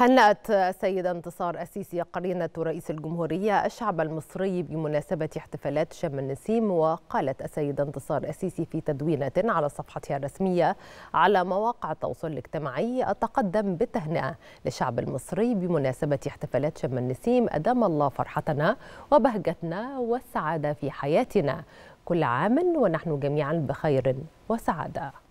هنأت السيدة انتصار السيسي قرينة رئيس الجمهورية الشعب المصري بمناسبة احتفالات شم النسيم وقالت السيدة انتصار السيسي في تدوينة على صفحتها الرسمية على مواقع التواصل الاجتماعي أتقدم بالتهنئة للشعب المصري بمناسبة احتفالات شم النسيم أدام الله فرحتنا وبهجتنا والسعادة في حياتنا كل عام ونحن جميعا بخير وسعادة